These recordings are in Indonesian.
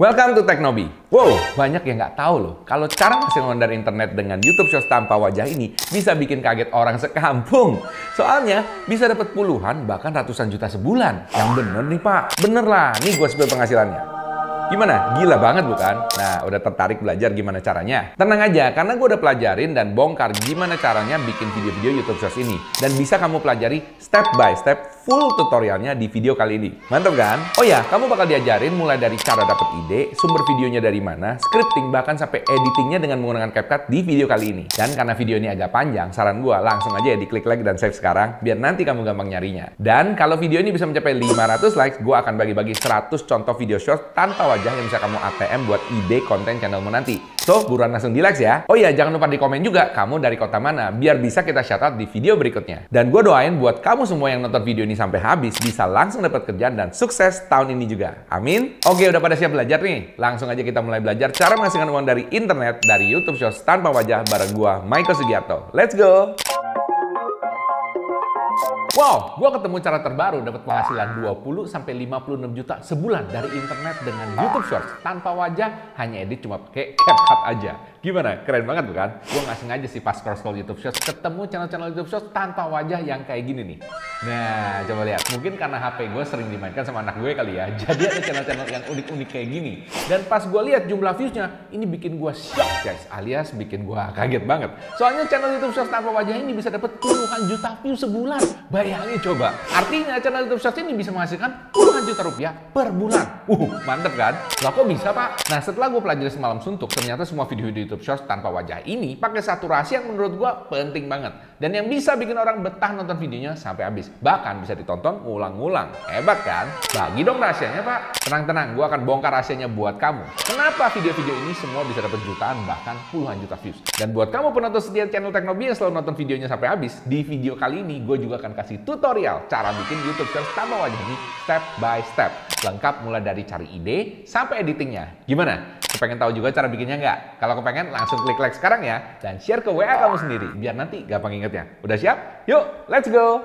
Welcome to Teknobi. Wow, banyak yang nggak tahu loh, kalau cara ngasih order internet dengan YouTube Shorts tanpa wajah ini bisa bikin kaget orang sekampung. Soalnya bisa dapat puluhan bahkan ratusan juta sebulan. Yang bener nih pak, bener lah, nih gue sebel penghasilannya. Gimana? Gila banget bukan? Nah, udah tertarik belajar gimana caranya? Tenang aja, karena gue udah pelajarin dan bongkar gimana caranya bikin video-video YouTube Shorts ini. Dan bisa kamu pelajari step by step full tutorialnya di video kali ini. Mantap kan? Oh ya, kamu bakal diajarin mulai dari cara dapat ide, sumber videonya dari mana, scripting, bahkan sampai editingnya dengan menggunakan CapCut di video kali ini. Dan karena video ini agak panjang, saran gue langsung aja ya di klik like dan save sekarang, biar nanti kamu gampang nyarinya. Dan kalau video ini bisa mencapai 500 likes, gue akan bagi-bagi 100 contoh video short tanpa wajah yang bisa kamu ATM buat ide konten channelmu nanti. So, buruan langsung di like ya. Oh iya, jangan lupa di komen juga kamu dari kota mana biar bisa kita shout out di video berikutnya. Dan gue doain buat kamu semua yang nonton video ini sampai habis bisa langsung dapat kerjaan dan sukses tahun ini juga. Amin. Oke, udah pada siap belajar nih? Langsung aja kita mulai belajar cara menghasilkan uang dari internet dari YouTube Shorts tanpa wajah bareng gue, Michael Sugiarto. Let's go! Wow, gue ketemu cara terbaru dapat penghasilan 20 sampai 56 juta sebulan dari internet dengan YouTube Shorts tanpa wajah, hanya edit cuma pakai CapCut aja. Gimana? Keren banget bukan? Gue nggak sengaja sih pas scroll scroll YouTube Shorts ketemu channel-channel YouTube Shorts tanpa wajah yang kayak gini nih. Nah, coba lihat. Mungkin karena HP gue sering dimainkan sama anak gue kali ya. Jadi ada channel-channel yang unik-unik kayak gini. Dan pas gue lihat jumlah viewsnya, ini bikin gue shock guys, alias bikin gue kaget banget. Soalnya channel YouTube Shorts tanpa wajah ini bisa dapat puluhan juta views sebulan. Bayangin coba. Artinya channel YouTube Shorts ini bisa menghasilkan juta rupiah per bulan. Uh, mantep kan? Lah kok bisa pak? Nah setelah gue pelajari semalam suntuk, ternyata semua video di YouTube Shorts tanpa wajah ini pakai saturasi yang menurut gue penting banget. Dan yang bisa bikin orang betah nonton videonya sampai habis. Bahkan bisa ditonton ulang-ulang. Hebat kan? Bagi dong rahasianya pak. Tenang-tenang, gue akan bongkar rahasianya buat kamu. Kenapa video-video ini semua bisa dapat jutaan bahkan puluhan juta views? Dan buat kamu penonton setia channel Teknobi yang selalu nonton videonya sampai habis, di video kali ini gue juga akan kasih tutorial cara bikin YouTube Shorts tanpa wajah ini step by by step. Lengkap mulai dari cari ide sampai editingnya. Gimana? Kepengen tahu juga cara bikinnya nggak? Kalau kepengen langsung klik like sekarang ya dan share ke WA kamu sendiri biar nanti gampang ingetnya. Udah siap? Yuk, let's go!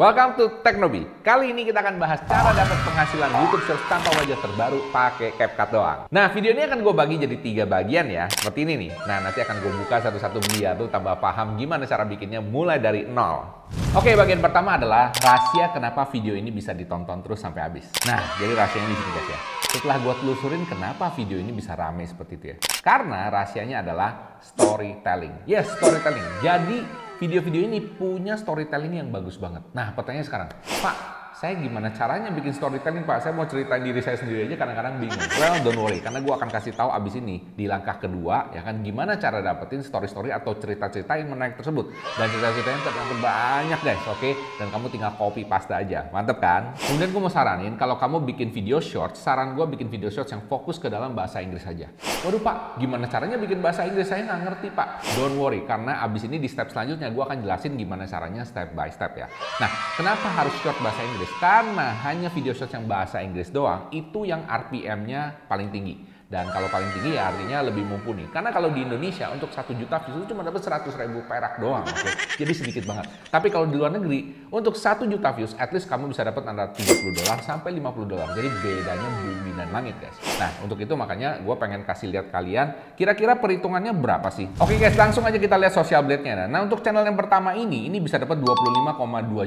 Welcome to Teknobi. Kali ini kita akan bahas cara dapat penghasilan YouTube Shorts tanpa wajah terbaru pakai CapCut doang. Nah, video ini akan gue bagi jadi tiga bagian ya, seperti ini nih. Nah, nanti akan gue buka satu-satu biar tuh, tambah paham gimana cara bikinnya mulai dari nol. Oke, bagian pertama adalah rahasia kenapa video ini bisa ditonton terus sampai habis. Nah, jadi rahasianya di sini guys ya. Setelah gue telusurin kenapa video ini bisa rame seperti itu ya. Karena rahasianya adalah storytelling. Yes, storytelling. Jadi video-video ini punya storytelling yang bagus banget. Nah, pertanyaan sekarang, Pak, saya gimana caranya bikin storytelling Pak? Saya mau ceritain diri saya sendiri aja kadang-kadang bingung. Well, don't worry, karena gue akan kasih tahu abis ini di langkah kedua, ya kan, gimana cara dapetin story-story atau cerita-cerita yang menarik tersebut. Dan cerita-cerita yang ternyata banyak guys, oke? Okay? Dan kamu tinggal copy paste aja, mantep kan? Kemudian gue mau saranin, kalau kamu bikin video short, saran gue bikin video short yang fokus ke dalam bahasa Inggris aja. Waduh Pak, gimana caranya bikin bahasa Inggris? Saya nggak ngerti Pak. Don't worry, karena abis ini di step selanjutnya gue akan jelasin gimana caranya step by step ya. Nah, kenapa harus short bahasa Inggris? Karena hanya video shorts yang bahasa Inggris doang, itu yang RPM-nya paling tinggi. Dan kalau paling tinggi ya artinya lebih mumpuni. Karena kalau di Indonesia untuk satu juta views itu cuma dapat 100 ribu perak doang. Okay? Jadi sedikit banget. Tapi kalau di luar negeri, untuk satu juta views, at least kamu bisa dapat antara 30 dolar sampai 50 dolar. Jadi bedanya bumi dan langit guys. Nah untuk itu makanya gue pengen kasih lihat kalian, kira-kira perhitungannya berapa sih? Oke okay, guys, langsung aja kita lihat social blade-nya. Nah, nah untuk channel yang pertama ini, ini bisa dapat 25,2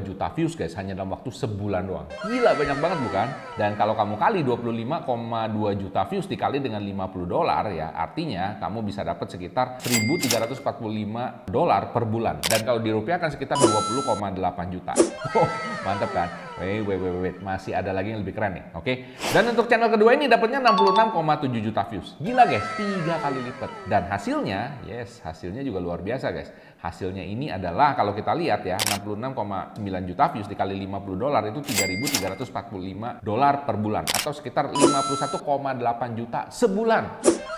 juta views guys, hanya dalam waktu sebulan doang. Gila banyak banget bukan? Dan kalau kamu kali 25,2 juta views dikali dengan dengan 50 dolar ya artinya kamu bisa dapat sekitar 1345 dolar per bulan dan kalau dirupiahkan sekitar 20,8 juta. Mantep kan? Wait, eh, wait, wait, wait. Masih ada lagi yang lebih keren nih, oke? Okay? Dan untuk channel kedua ini dapatnya 66,7 juta views. Gila guys, tiga kali lipat. Dan hasilnya, yes, hasilnya juga luar biasa guys. Hasilnya ini adalah kalau kita lihat ya, 66,9 juta views dikali 50 dolar itu 3.345 dolar per bulan atau sekitar 51,8 juta sebulan.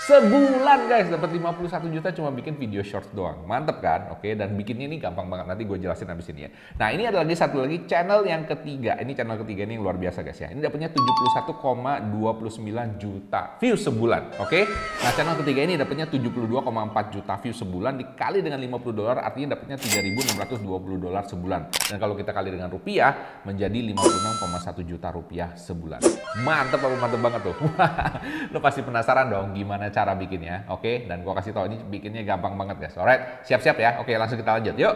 Sebulan guys dapat 51 juta cuma bikin video short doang. Mantep kan? Oke, okay? dan bikinnya ini gampang banget nanti gue jelasin habis ini ya. Nah, ini adalah lagi satu lagi channel yang ketiga ketiga. Ini channel ketiga ini yang luar biasa guys ya. Ini dapatnya 71,29 juta views sebulan, oke? Okay? Nah, channel ketiga ini dapatnya 72,4 juta views sebulan dikali dengan 50 dolar artinya dapatnya 3.620 dolar sebulan. Dan kalau kita kali dengan rupiah menjadi 56,1 juta rupiah sebulan. Mantep, mantep banget tuh. Lo pasti penasaran dong gimana cara bikinnya, oke? Okay? Dan gua kasih tau ini bikinnya gampang banget guys. Alright, siap-siap ya. Oke, okay, langsung kita lanjut. Yuk.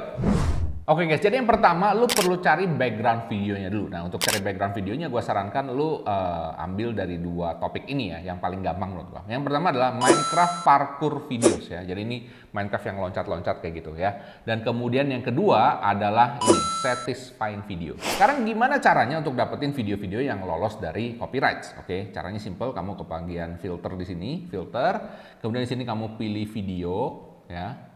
Oke okay guys, jadi yang pertama lu perlu cari background videonya dulu. Nah untuk cari background videonya gue sarankan lu uh, ambil dari dua topik ini ya, yang paling gampang menurut gue. Yang pertama adalah Minecraft parkour videos ya. Jadi ini Minecraft yang loncat-loncat kayak gitu ya. Dan kemudian yang kedua adalah ini satisfying video. Sekarang gimana caranya untuk dapetin video-video yang lolos dari copyright? Oke, okay? caranya simple. Kamu ke bagian filter di sini, filter. Kemudian di sini kamu pilih video ya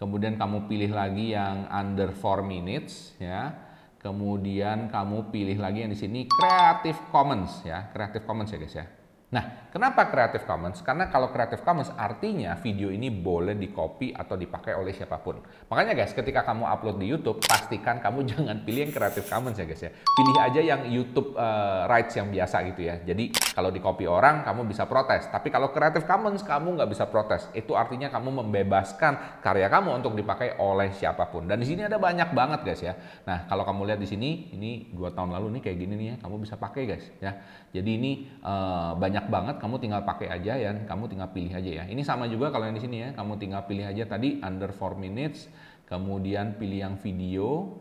kemudian kamu pilih lagi yang under 4 minutes ya kemudian kamu pilih lagi yang di sini Creative Commons ya Creative Commons ya guys ya Nah, kenapa Creative Commons? Karena kalau Creative Commons artinya video ini boleh di copy atau dipakai oleh siapapun. Makanya guys, ketika kamu upload di YouTube, pastikan kamu jangan pilih yang Creative Commons ya guys ya. Pilih aja yang YouTube uh, rights yang biasa gitu ya. Jadi kalau di copy orang, kamu bisa protes. Tapi kalau Creative Commons, kamu nggak bisa protes. Itu artinya kamu membebaskan karya kamu untuk dipakai oleh siapapun. Dan di sini ada banyak banget guys ya. Nah kalau kamu lihat di sini, ini dua tahun lalu nih kayak gini nih ya, kamu bisa pakai guys ya. Jadi ini uh, banyak banget, kamu tinggal pakai aja ya, kamu tinggal pilih aja ya. Ini sama juga kalau yang di sini ya, kamu tinggal pilih aja tadi under 4 minutes, kemudian pilih yang video,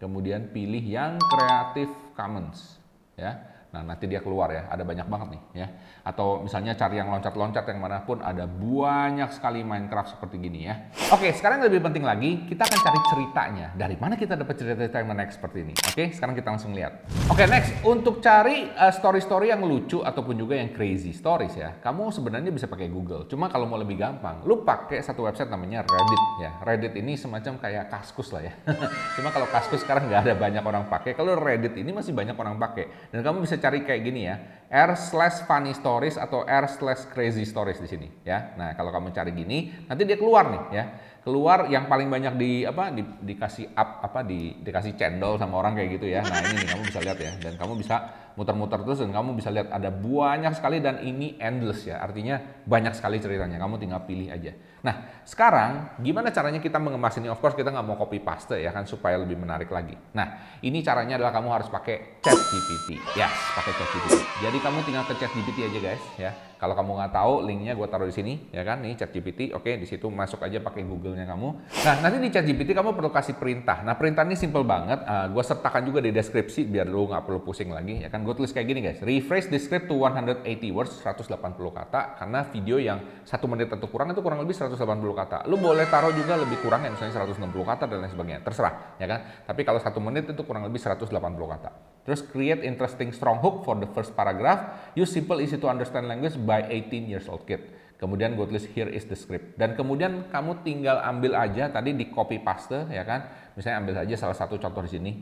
kemudian pilih yang Creative Commons ya. Nah, nanti dia keluar ya, ada banyak banget nih ya. Atau misalnya cari yang loncat-loncat yang manapun ada banyak sekali Minecraft seperti gini ya. Oke, sekarang lebih penting lagi, kita akan cari ceritanya. Dari mana kita dapat cerita-cerita yang menarik seperti ini? Oke, sekarang kita langsung lihat. Oke, next untuk cari eh, story-story uh, yang lucu ataupun juga yang crazy stories ya. Kamu sebenarnya bisa pakai Google. Cuma kalau mau lebih gampang, lu pakai satu website namanya Reddit ya. Reddit ini semacam kayak Kaskus lah ya. Cuma kalau Kaskus sekarang nggak ada banyak orang pakai. Kalau Reddit ini masih banyak orang pakai. Dan kamu bisa bisa cari kayak gini ya r slash funny stories atau r slash crazy stories di sini ya. Nah kalau kamu cari gini nanti dia keluar nih ya keluar yang paling banyak di apa di, dikasih up apa di dikasih cendol sama orang kayak gitu ya. Nah ini nih, kamu bisa lihat ya dan kamu bisa muter-muter terus dan kamu bisa lihat ada banyak sekali dan ini endless ya. Artinya banyak sekali ceritanya. Kamu tinggal pilih aja. Nah sekarang gimana caranya kita mengemas ini? Of course kita nggak mau copy paste ya kan supaya lebih menarik lagi. Nah ini caranya adalah kamu harus pakai Chat ya Yes pakai Chat GPT. Jadi jadi kamu tinggal ke chat GPT aja guys ya. Kalau kamu nggak tahu linknya gue taruh di sini ya kan nih chat GPT. Oke di situ masuk aja pakai Google-nya kamu. Nah nanti di chat GPT kamu perlu kasih perintah. Nah perintah ini simple banget. Uh, eh, gue sertakan juga di deskripsi biar lu nggak perlu pusing lagi ya kan. Gue tulis kayak gini guys. Rephrase the script to 180 words 180 kata karena video yang satu menit atau kurang itu kurang lebih 180 kata. Lu boleh taruh juga lebih kurang ya misalnya 160 kata dan lain sebagainya. Terserah ya kan. Tapi kalau satu menit itu kurang lebih 180 kata. Terus create interesting strong hook for the first paragraph. Use simple easy to understand language by 18 years old kid. Kemudian gue tulis here is the script. Dan kemudian kamu tinggal ambil aja tadi di copy paste ya kan. Misalnya ambil aja salah satu contoh di sini.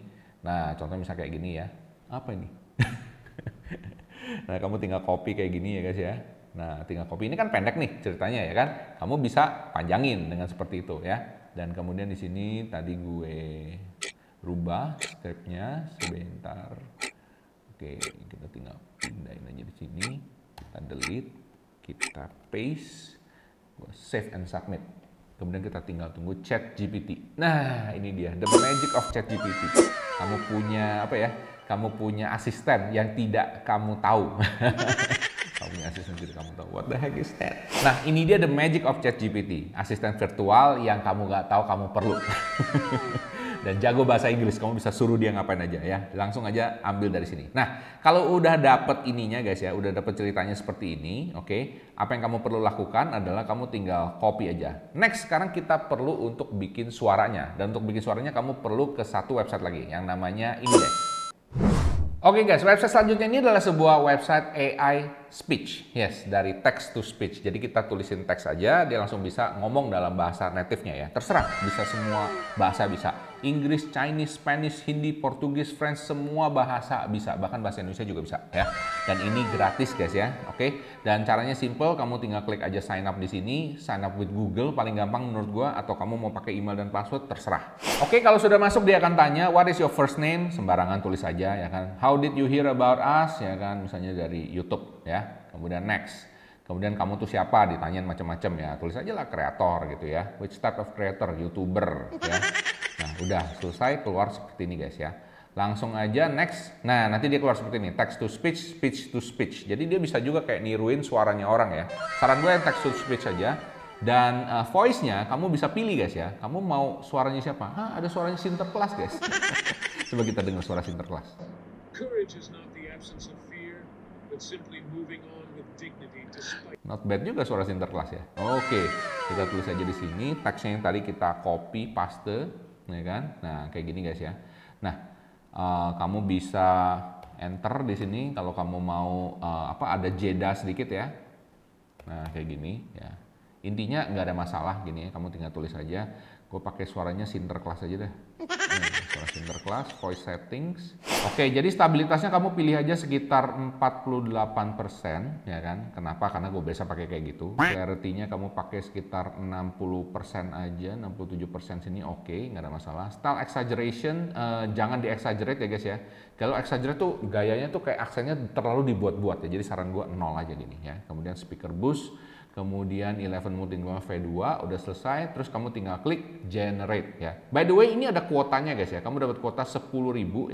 Nah, contoh misalnya kayak gini ya. Apa ini? nah, kamu tinggal copy kayak gini ya guys ya. Nah, tinggal copy ini kan pendek nih ceritanya ya kan. Kamu bisa panjangin dengan seperti itu ya. Dan kemudian di sini tadi gue rubah stepnya sebentar oke kita tinggal pindahin aja di sini kita delete kita paste gua save and submit kemudian kita tinggal tunggu chat GPT nah ini dia the magic of chat GPT kamu punya apa ya kamu punya asisten yang tidak kamu tahu kamu punya asisten tidak kamu tahu what the heck is that nah ini dia the magic of chat GPT asisten virtual yang kamu nggak tahu kamu perlu dan jago bahasa Inggris. Kamu bisa suruh dia ngapain aja ya. Langsung aja ambil dari sini. Nah, kalau udah dapet ininya guys ya, udah dapet ceritanya seperti ini, oke. Okay, apa yang kamu perlu lakukan adalah kamu tinggal copy aja. Next, sekarang kita perlu untuk bikin suaranya. Dan untuk bikin suaranya kamu perlu ke satu website lagi yang namanya ini deh. Oke okay guys, website selanjutnya ini adalah sebuah website AI speech. Yes, dari text to speech. Jadi kita tulisin teks aja, dia langsung bisa ngomong dalam bahasa native-nya ya. Terserah, bisa semua bahasa bisa. Inggris, Chinese, Spanish, Hindi, Portugis, French, semua bahasa bisa. Bahkan bahasa Indonesia juga bisa ya. Dan ini gratis guys ya. Oke. Dan caranya simple, kamu tinggal klik aja sign up di sini, sign up with Google paling gampang menurut gua atau kamu mau pakai email dan password terserah. Oke, kalau sudah masuk dia akan tanya what is your first name? Sembarangan tulis aja ya kan. How did you hear about us? Ya kan misalnya dari YouTube ya. Kemudian next. Kemudian kamu tuh siapa ditanyain macam-macam ya. Tulis aja lah kreator gitu ya. Which type of creator? YouTuber ya. Nah, udah selesai keluar seperti ini guys ya. Langsung aja next. Nah, nanti dia keluar seperti ini. Text to speech, speech to speech. Jadi dia bisa juga kayak niruin suaranya orang ya. Saran gue yang text to speech aja. Dan uh, voice-nya kamu bisa pilih guys ya. Kamu mau suaranya siapa? Hah, ada suaranya Sinterklas guys. Coba kita dengar suara Sinterklas. Courage is not the absence of Not bad juga suara sinterklas ya. Oke, okay. kita tulis aja di sini teksnya yang tadi kita copy paste, ya kan? Nah, kayak gini guys ya. Nah, uh, kamu bisa enter di sini kalau kamu mau uh, apa ada jeda sedikit ya. Nah, kayak gini ya. Intinya nggak ada masalah gini ya, kamu tinggal tulis aja gue pakai suaranya Sinterklas aja deh. Nah, suara Sinterklas, voice settings. Oke, jadi stabilitasnya kamu pilih aja sekitar 48%, ya kan? Kenapa? Karena gue biasa pakai kayak gitu. Clarity-nya kamu pakai sekitar 60% aja, 67% sini oke, nggak ada masalah. Style exaggeration, uh, jangan di-exaggerate ya guys ya. Kalau exaggerate tuh gayanya tuh kayak aksennya terlalu dibuat-buat ya, jadi saran gue nol aja gini ya. Kemudian speaker boost, kemudian 11 Mood V2 udah selesai, terus kamu tinggal klik generate ya. By the way ini ada kuotanya guys ya, kamu dapat kuota 10.000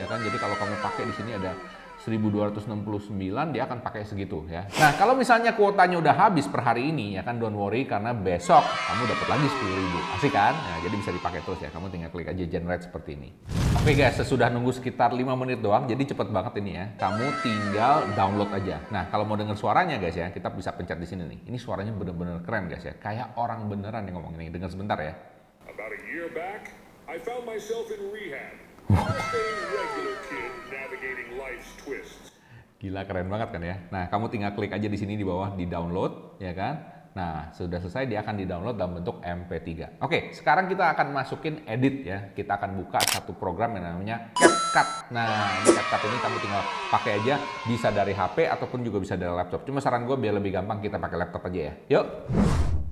ya kan, jadi kalau kamu pakai di sini ada 1269 dia akan pakai segitu ya. Nah, kalau misalnya kuotanya udah habis per hari ini ya kan don't worry karena besok kamu dapat lagi 10.000. Asik kan? Nah, jadi bisa dipakai terus ya. Kamu tinggal klik aja generate seperti ini. Oke guys, sesudah nunggu sekitar 5 menit doang jadi cepet banget ini ya. Kamu tinggal download aja. Nah, kalau mau dengar suaranya guys ya, kita bisa pencet di sini nih. Ini suaranya bener-bener keren guys ya. Kayak orang beneran yang ngomong ini. Dengar sebentar ya. About a year back, I found myself in rehab. Gila keren banget kan ya. Nah, kamu tinggal klik aja di sini di bawah di download, ya kan? Nah, sudah selesai dia akan di-download dalam bentuk MP3. Oke, sekarang kita akan masukin edit ya. Kita akan buka satu program yang namanya CapCut. Nah, ini CapCut ini kamu tinggal pakai aja bisa dari HP ataupun juga bisa dari laptop. Cuma saran gue biar lebih gampang kita pakai laptop aja ya. Yuk.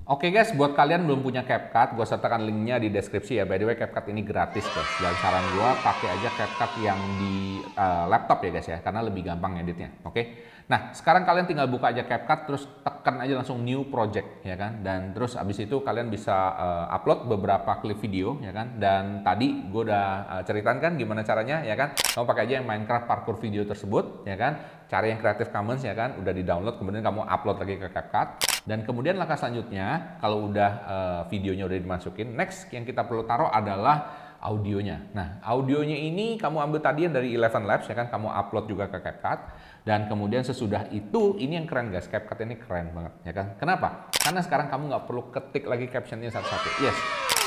Oke okay guys, buat kalian belum punya CapCut, gue sertakan linknya di deskripsi ya. By the way, CapCut ini gratis guys. Dan saran gue pakai aja CapCut yang di uh, laptop ya guys ya, karena lebih gampang editnya. Oke. Okay? Nah, sekarang kalian tinggal buka aja CapCut, terus tekan aja langsung New Project ya kan. Dan terus abis itu kalian bisa uh, upload beberapa klip video ya kan. Dan tadi gue udah uh, ceritain kan gimana caranya ya kan. Kamu pakai aja yang Minecraft parkour video tersebut ya kan. Cara yang Creative Commons ya kan, udah di-download, kemudian kamu upload lagi ke CapCut. Dan kemudian langkah selanjutnya, kalau udah uh, videonya udah dimasukin, next yang kita perlu taruh adalah audionya. Nah, audionya ini kamu ambil tadi yang dari Eleven Labs ya kan, kamu upload juga ke CapCut. Dan kemudian sesudah itu, ini yang keren guys, CapCut ini keren banget, ya kan? Kenapa? Karena sekarang kamu nggak perlu ketik lagi captionnya satu-satu. Yes,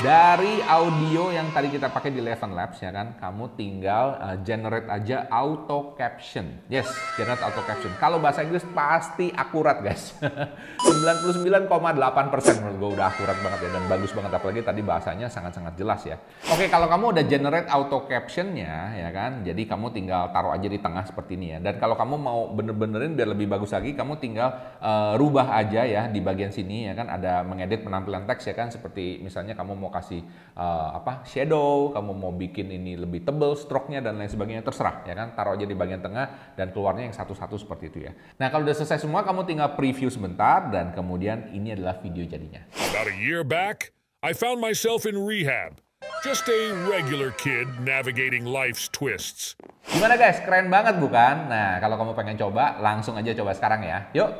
dari audio yang tadi kita pakai di Eleven Labs, ya kan? Kamu tinggal uh, generate aja auto caption. Yes, generate auto caption. Kalau bahasa Inggris pasti akurat guys. 99,8% menurut gue udah akurat banget ya, dan bagus banget. Apalagi tadi bahasanya sangat-sangat jelas ya. Oke, kalau kamu udah generate auto captionnya, ya kan? Jadi kamu tinggal taruh aja di tengah seperti ini ya. Dan kalau kamu mau bener-benerin biar lebih bagus lagi, kamu tinggal uh, rubah aja ya di bagian sini ya kan ada mengedit penampilan teks ya kan seperti misalnya kamu mau kasih uh, apa shadow, kamu mau bikin ini lebih tebel stroke-nya dan lain sebagainya terserah ya kan taruh aja di bagian tengah dan keluarnya yang satu-satu seperti itu ya. Nah kalau udah selesai semua kamu tinggal preview sebentar dan kemudian ini adalah video jadinya. About a year back, I found myself in rehab. Just a regular kid navigating life's twists. Gimana guys, keren banget bukan? Nah, kalau kamu pengen coba, langsung aja coba sekarang ya. Yuk!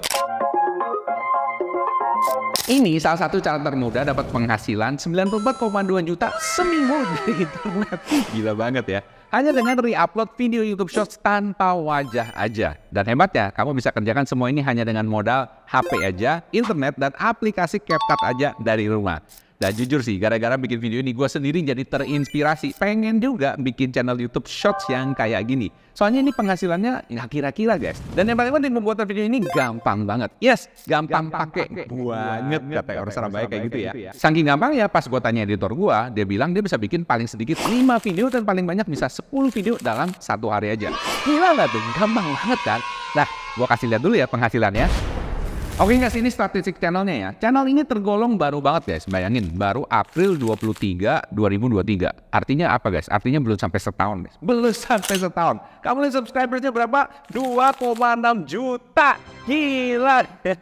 Ini salah satu cara termudah dapat penghasilan 94,2 juta seminggu di internet. Gila banget ya. Hanya dengan re-upload video YouTube Shorts tanpa wajah aja. Dan hebatnya, kamu bisa kerjakan semua ini hanya dengan modal HP aja, internet, dan aplikasi CapCut aja dari rumah. Nah jujur sih, gara-gara bikin video ini gue sendiri jadi terinspirasi. Pengen juga bikin channel YouTube Shorts yang kayak gini. Soalnya ini penghasilannya nggak ya, kira-kira guys. Dan yang paling penting pembuatan video ini gampang banget. Yes, gampang, gampang pakai banget kata orang Surabaya kayak gitu ya. ya. Saking gampang ya pas gue tanya editor gue, dia bilang dia bisa bikin paling sedikit 5 video dan paling banyak bisa 10 video dalam satu hari aja. Gila nggak tuh? Gampang banget kan? Nah, gue kasih lihat dulu ya penghasilannya. Oke guys, ini statistik channelnya ya. Channel ini tergolong baru banget guys, bayangin. Baru April 23, 2023. Artinya apa guys? Artinya belum sampai setahun guys. Belum sampai setahun. Kamu lihat subscribernya berapa? 2,6 juta. Gila.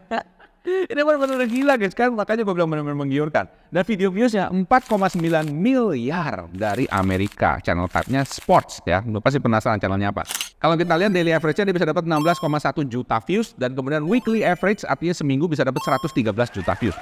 Ini benar-benar gila guys kan makanya gue bilang benar-benar menggiurkan. Dan video viewsnya 4,9 miliar dari Amerika. Channel type-nya sports ya. Lu pasti penasaran channelnya apa. Kalau kita lihat daily average-nya dia bisa dapat 16,1 juta views dan kemudian weekly average artinya seminggu bisa dapat 113 juta views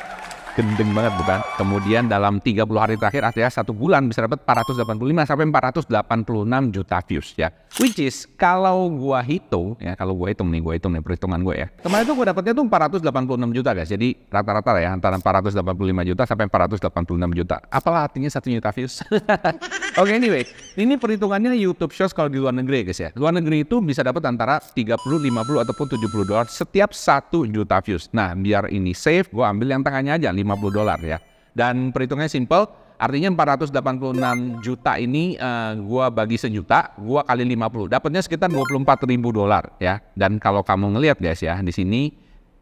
gendeng banget bukan? Kemudian dalam 30 hari terakhir artinya satu bulan bisa dapat 485 sampai 486 juta views ya. Which is kalau gua hitung ya kalau gua hitung nih gua hitung nih perhitungan gue ya. Kemarin tuh gua dapatnya tuh 486 juta guys. Jadi rata-rata ya antara 485 juta sampai 486 juta. Apalah artinya satu juta views? Oke okay, anyway, ini perhitungannya YouTube Shorts kalau di luar negeri guys ya. Luar negeri itu bisa dapat antara 30, 50 ataupun 70 dolar setiap satu juta views. Nah biar ini safe, gua ambil yang tengahnya aja 50 dolar ya. Dan perhitungannya simple, artinya 486 juta ini uh, gua bagi sejuta, gua kali 50. Dapatnya sekitar 24 ribu dolar ya. Dan kalau kamu ngelihat guys ya di sini,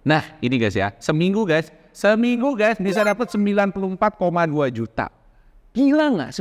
nah ini guys ya, seminggu guys, seminggu guys bisa dapat 94,2 juta. Gila nggak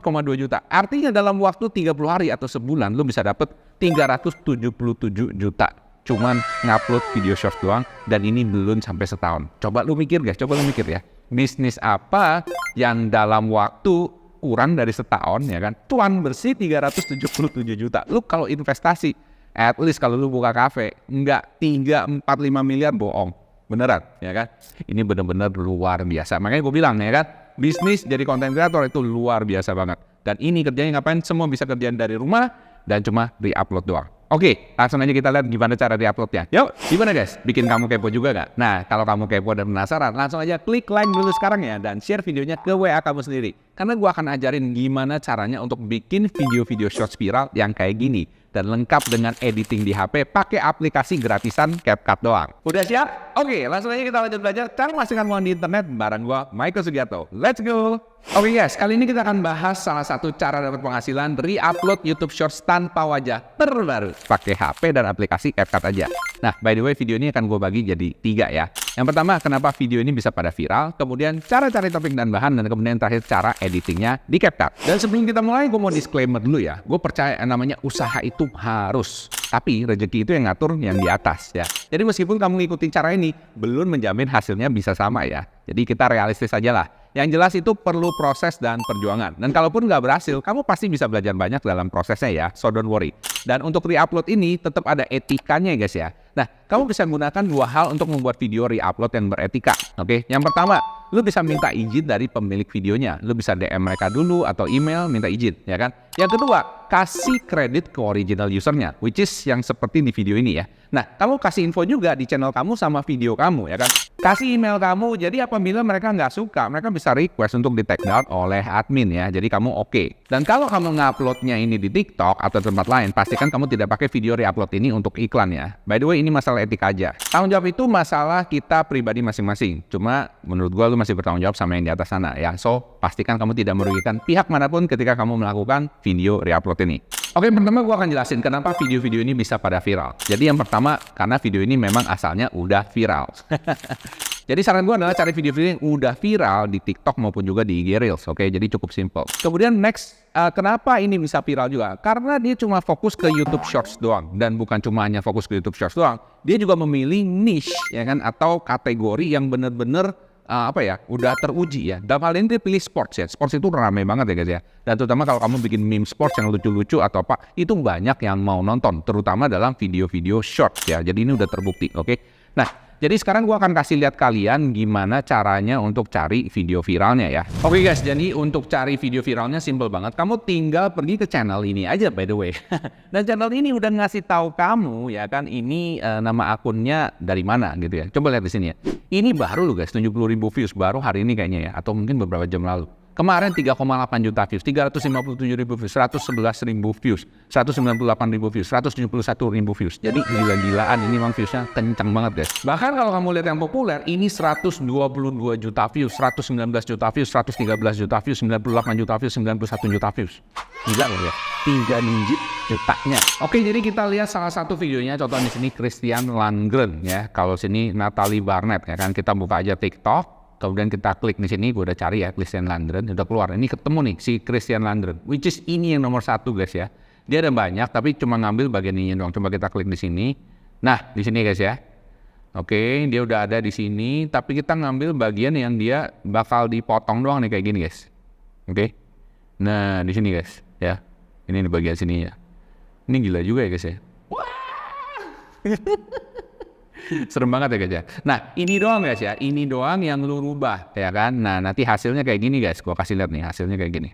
94,2 juta? Artinya dalam waktu 30 hari atau sebulan lu bisa dapat 377 juta cuman ngupload video short doang dan ini belum sampai setahun. Coba lu mikir guys, coba lu mikir ya. Bisnis apa yang dalam waktu kurang dari setahun ya kan, tuan bersih 377 juta. Lu kalau investasi, at least kalau lu buka kafe, enggak 3, 4, 5 miliar bohong. Beneran, ya kan? Ini bener-bener luar biasa. Makanya gue bilang ya kan, bisnis jadi konten kreator itu luar biasa banget. Dan ini kerjanya ngapain? Semua bisa kerjaan dari rumah dan cuma di-upload doang. Oke, langsung aja kita lihat gimana cara diuploadnya. Yuk, gimana guys? Bikin kamu kepo juga nggak? Nah, kalau kamu kepo dan penasaran, langsung aja klik like dulu sekarang ya dan share videonya ke WA kamu sendiri. Karena gua akan ajarin gimana caranya untuk bikin video-video short spiral yang kayak gini dan lengkap dengan editing di HP pakai aplikasi gratisan CapCut doang. Udah siap? Oke, langsung aja kita lanjut belajar cara memastikan uang di internet bareng gua Michael Sugiarto. Let's go! Oke okay guys, kali ini kita akan bahas salah satu cara dapat penghasilan re-upload YouTube Shorts tanpa wajah terbaru. Pakai HP dan aplikasi CapCut aja. Nah, by the way video ini akan gue bagi jadi tiga ya. Yang pertama, kenapa video ini bisa pada viral, kemudian cara cari topik dan bahan, dan kemudian yang terakhir cara editingnya di CapCut. Dan sebelum kita mulai, gue mau disclaimer dulu ya. Gue percaya yang eh, namanya usaha itu harus. Tapi rezeki itu yang ngatur yang di atas ya. Jadi meskipun kamu ngikutin cara ini, belum menjamin hasilnya bisa sama ya. Jadi kita realistis aja lah. Yang jelas itu perlu proses dan perjuangan. Dan kalaupun nggak berhasil, kamu pasti bisa belajar banyak dalam prosesnya ya. So don't worry. Dan untuk re-upload ini tetap ada etikanya ya guys ya. Nah, kamu bisa gunakan dua hal untuk membuat video re-upload yang beretika. Oke, okay? yang pertama, lu bisa minta izin dari pemilik videonya. Lu bisa DM mereka dulu atau email minta izin, ya kan? Yang kedua, kasih kredit ke original usernya, which is yang seperti di video ini ya. Nah, kamu kasih info juga di channel kamu sama video kamu, ya kan? Kasih email kamu, jadi apabila mereka nggak suka, mereka bisa request untuk di take down oleh admin ya. Jadi kamu oke. Okay. Dan kalau kamu nguploadnya ini di TikTok atau tempat lain, pastikan kamu tidak pakai video re-upload ini untuk iklan ya. By the way, ini ini masalah etik aja. Tanggung jawab itu masalah kita pribadi masing-masing. Cuma menurut gua lu masih bertanggung jawab sama yang di atas sana ya. So, pastikan kamu tidak merugikan pihak manapun ketika kamu melakukan video reupload ini. Oke, pertama gua akan jelasin kenapa video-video ini bisa pada viral. Jadi yang pertama, karena video ini memang asalnya udah viral. Jadi saran gue adalah cari video-video yang udah viral di TikTok maupun juga di IG Reels. Oke, okay? jadi cukup simple. Kemudian next, uh, kenapa ini bisa viral juga? Karena dia cuma fokus ke YouTube Shorts doang. Dan bukan cuma hanya fokus ke YouTube Shorts doang. Dia juga memilih niche, ya kan? Atau kategori yang bener-bener uh, eh, apa ya udah teruji ya dalam hal ini dia pilih sports ya sports itu rame banget ya guys ya dan terutama kalau kamu bikin meme sports yang lucu-lucu atau apa itu banyak yang mau nonton terutama dalam video-video short ya jadi ini udah terbukti oke okay? nah jadi sekarang gua akan kasih lihat kalian gimana caranya untuk cari video viralnya ya. Oke okay guys, jadi untuk cari video viralnya simple banget. Kamu tinggal pergi ke channel ini aja by the way. Dan channel ini udah ngasih tahu kamu ya kan ini uh, nama akunnya dari mana gitu ya. Coba lihat di sini ya. Ini baru loh guys, 70 ribu views baru hari ini kayaknya ya. Atau mungkin beberapa jam lalu. Kemarin 3,8 juta views, 357 ribu views, 111 ribu views, 198 ribu views, 171 ribu views. Jadi gila-gilaan ini memang viewsnya kencang banget guys. Bahkan kalau kamu lihat yang populer, ini 122 juta views, 119 juta views, 113 juta views, 98 juta views, 91 juta views. Gila loh ya, 3 digit cetaknya. Oke, jadi kita lihat salah satu videonya, contohnya di sini Christian Langren ya. Kalau sini Natalie Barnett ya kan, kita buka aja TikTok kemudian kita klik di sini gue udah cari ya Christian Landren udah keluar ini ketemu nih si Christian Landren which is ini yang nomor satu guys ya dia ada banyak tapi cuma ngambil bagian ini doang coba kita klik di sini nah di sini guys ya Oke, dia udah ada di sini, tapi kita ngambil bagian yang dia bakal dipotong doang nih kayak gini, guys. Oke. Nah, di sini, guys, ya. Ini di bagian sini ya. Ini gila juga ya, guys ya. Serem banget ya guys ya. Nah ini doang guys ya, ini doang yang lu rubah ya kan. Nah nanti hasilnya kayak gini guys, gua kasih lihat nih hasilnya kayak gini.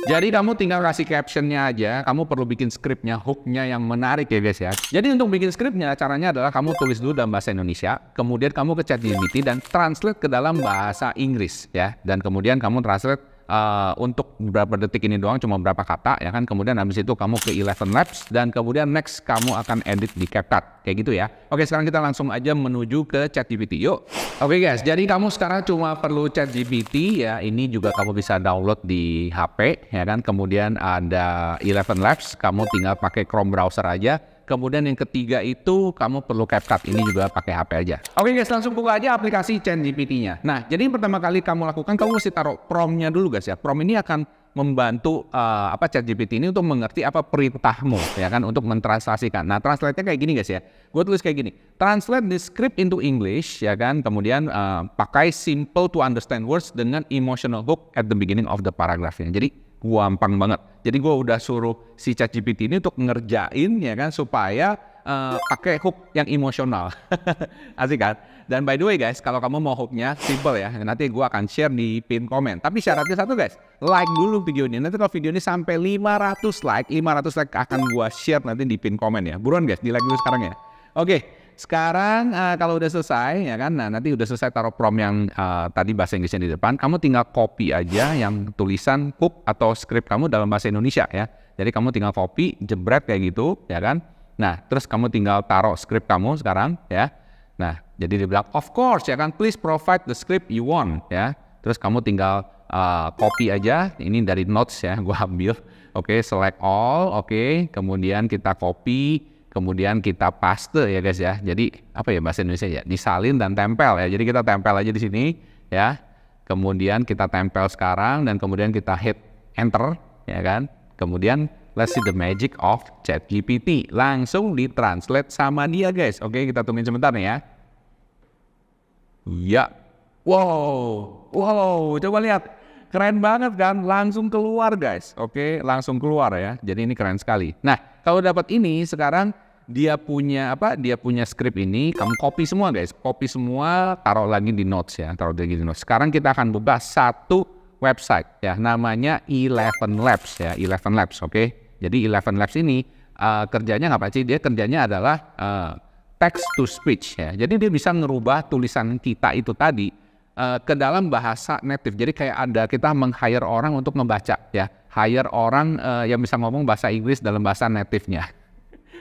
Jadi kamu tinggal kasih captionnya aja, kamu perlu bikin scriptnya, hooknya yang menarik ya guys ya. Jadi untuk bikin scriptnya caranya adalah kamu tulis dulu dalam bahasa Indonesia, kemudian kamu ke ChatGPT dan translate ke dalam bahasa Inggris ya, dan kemudian kamu translate uh, untuk beberapa detik ini doang cuma berapa kata ya kan kemudian habis itu kamu ke Eleven Labs dan kemudian next kamu akan edit di CapCut kayak gitu ya oke sekarang kita langsung aja menuju ke ChatGPT yuk oke guys jadi kamu sekarang cuma perlu ChatGPT ya ini juga kamu bisa download di HP ya kan kemudian ada Eleven Labs kamu tinggal pakai Chrome browser aja Kemudian yang ketiga itu kamu perlu CapCut. Ini juga pakai HP aja. Oke guys, langsung buka aja aplikasi ChatGPT-nya. Nah, jadi yang pertama kali kamu lakukan, kamu mesti taruh promnya dulu guys ya. Prom ini akan membantu uh, apa ChatGPT ini untuk mengerti apa perintahmu ya kan untuk mentranslasikan. Nah, translate-nya kayak gini guys ya. Gue tulis kayak gini. Translate the script into English ya kan. Kemudian uh, pakai simple to understand words dengan emotional hook at the beginning of the paragraph-nya. Jadi gampang banget. Jadi gue udah suruh si ChatGPT ini untuk ngerjain ya kan supaya uh, pakai hook yang emosional. Asik kan? Dan by the way guys, kalau kamu mau hooknya simple ya. Nanti gue akan share di pin komen. Tapi syaratnya satu guys, like dulu video ini. Nanti kalau video ini sampai 500 like, 500 like akan gue share nanti di pin komen ya. Buruan guys, di like dulu sekarang ya. Oke, okay sekarang uh, kalau udah selesai ya kan, nah nanti udah selesai taruh prom yang uh, tadi bahasa Inggrisnya di depan, kamu tinggal copy aja yang tulisan kup atau script kamu dalam bahasa Indonesia ya. Jadi kamu tinggal copy, jebret kayak gitu, ya kan? Nah, terus kamu tinggal taruh script kamu sekarang ya. Nah, jadi dia bilang of course ya kan, please provide the script you want ya. Terus kamu tinggal uh, copy aja, ini dari notes ya, gue ambil. Oke, okay, select all, oke, okay. kemudian kita copy, kemudian kita paste ya guys ya. Jadi apa ya bahasa Indonesia ya? Disalin dan tempel ya. Jadi kita tempel aja di sini ya. Kemudian kita tempel sekarang dan kemudian kita hit enter ya kan. Kemudian let's see the magic of ChatGPT. Langsung ditranslate sama dia guys. Oke, kita tungguin sebentar nih ya. Ya. Wow. Wow, coba lihat. Keren banget kan? Langsung keluar guys. Oke, langsung keluar ya. Jadi ini keren sekali. Nah, kalau dapat ini sekarang dia punya apa? Dia punya script ini, kamu copy semua guys, copy semua, taruh lagi di notes ya, taruh lagi di notes. Sekarang kita akan buka satu website ya, namanya Eleven Labs ya, Eleven Labs, oke? Okay? Jadi Eleven Labs ini uh, kerjanya apa sih? Dia kerjanya adalah uh, text to speech ya. Jadi dia bisa merubah tulisan kita itu tadi uh, ke dalam bahasa native. Jadi kayak ada kita meng hire orang untuk membaca ya hire orang uh, yang bisa ngomong bahasa Inggris dalam bahasa native-nya.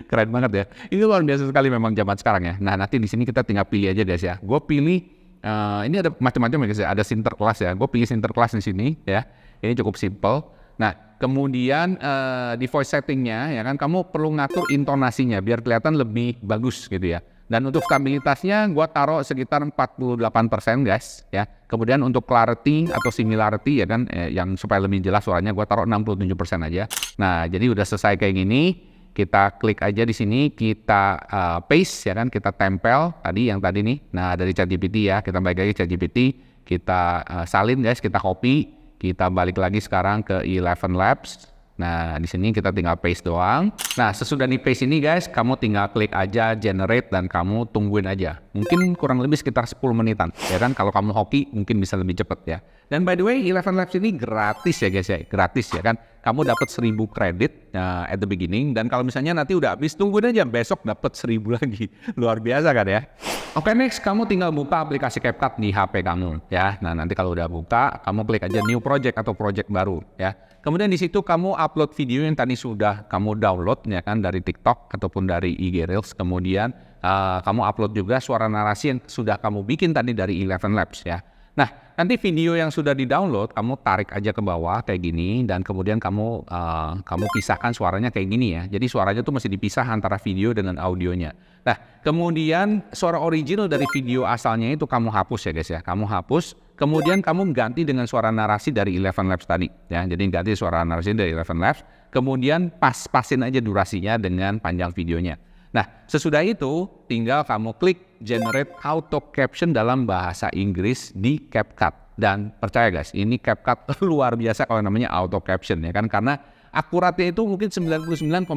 Keren banget ya. Ini luar biasa sekali memang zaman sekarang ya. Nah nanti di sini kita tinggal pilih aja sih ya. Gue pilih uh, ini ada macam-macam ya guys ya. Ada sinterklas ya. Gue pilih sinterklas di sini ya. Ini cukup simple. Nah kemudian uh, di voice settingnya ya kan kamu perlu ngatur intonasinya biar kelihatan lebih bagus gitu ya. Dan untuk stabilitasnya gue taruh sekitar 48% guys ya. Kemudian untuk clarity atau similarity ya kan eh, yang supaya lebih jelas suaranya gue taruh 67% aja. Nah jadi udah selesai kayak gini. Kita klik aja di sini, kita uh, paste ya kan, kita tempel tadi yang tadi nih. Nah dari ChatGPT ya, kita balik lagi ChatGPT, kita uh, salin guys, kita copy, kita balik lagi sekarang ke Eleven Labs. Nah, di sini kita tinggal paste doang. Nah, sesudah di paste ini guys, kamu tinggal klik aja generate dan kamu tungguin aja. Mungkin kurang lebih sekitar 10 menitan. Ya kan, kalau kamu hoki mungkin bisa lebih cepat ya. Dan by the way, Eleven Labs ini gratis ya guys ya. Gratis ya kan. Kamu dapat 1000 kredit uh, at the beginning. Dan kalau misalnya nanti udah habis, tungguin aja besok dapat 1000 lagi. Luar biasa kan ya. Oke okay, next, kamu tinggal buka aplikasi CapCut di HP kamu ya. Nah nanti kalau udah buka, kamu klik aja new project atau project baru ya. Kemudian di situ kamu upload video yang tadi sudah kamu download ya kan dari TikTok ataupun dari IG Reels. Kemudian uh, kamu upload juga suara narasi yang sudah kamu bikin tadi dari Eleven Labs ya. Nah, nanti video yang sudah di-download kamu tarik aja ke bawah kayak gini dan kemudian kamu uh, kamu pisahkan suaranya kayak gini ya. Jadi suaranya tuh masih dipisah antara video dengan audionya. Nah, kemudian suara original dari video asalnya itu kamu hapus ya guys ya. Kamu hapus, kemudian kamu ganti dengan suara narasi dari Eleven Labs tadi ya. Jadi ganti suara narasi dari Eleven Labs, kemudian pas-pasin aja durasinya dengan panjang videonya. Nah, sesudah itu tinggal kamu klik generate auto caption dalam bahasa Inggris di CapCut. Dan percaya guys, ini CapCut luar biasa kalau namanya auto caption ya kan karena akuratnya itu mungkin 99,9%.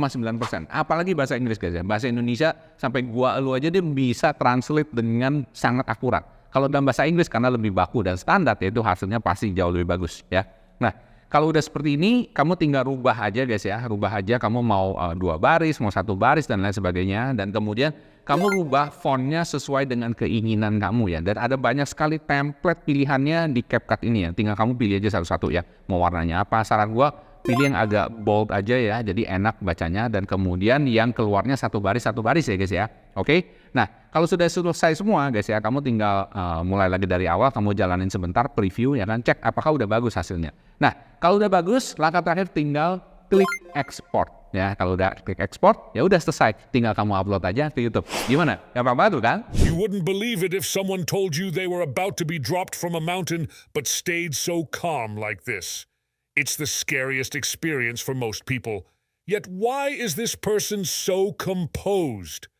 Apalagi bahasa Inggris guys ya. Bahasa Indonesia sampai gua lu aja dia bisa translate dengan sangat akurat. Kalau dalam bahasa Inggris karena lebih baku dan standar ya itu hasilnya pasti jauh lebih bagus ya. Nah, kalau udah seperti ini kamu tinggal rubah aja guys ya rubah aja kamu mau uh, dua baris mau satu baris dan lain sebagainya dan kemudian kamu rubah fontnya sesuai dengan keinginan kamu ya dan ada banyak sekali template pilihannya di CapCut ini ya tinggal kamu pilih aja satu-satu ya mau warnanya apa saran gua pilih yang agak bold aja ya jadi enak bacanya dan kemudian yang keluarnya satu baris satu baris ya guys ya oke nah kalau sudah selesai semua guys ya, kamu tinggal uh, mulai lagi dari awal, kamu jalanin sebentar preview ya kan, cek apakah udah bagus hasilnya. Nah, kalau udah bagus, langkah terakhir tinggal klik export ya. Kalau udah klik export, ya udah selesai. Tinggal kamu upload aja ke YouTube. Gimana? Gampang banget kan? You wouldn't believe it if someone told you they were about to be dropped from a mountain but stayed so calm like this. It's the scariest experience for most people. Yet why is this person so composed?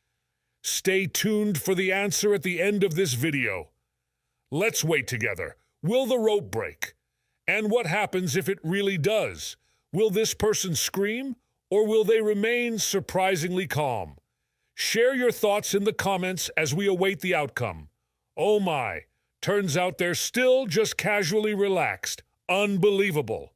Stay tuned for the answer at the end of this video. Let's wait together. Will the rope break? And what happens if it really does? Will this person scream or will they remain surprisingly calm? Share your thoughts in the comments as we await the outcome. Oh my, turns out they're still just casually relaxed. Unbelievable.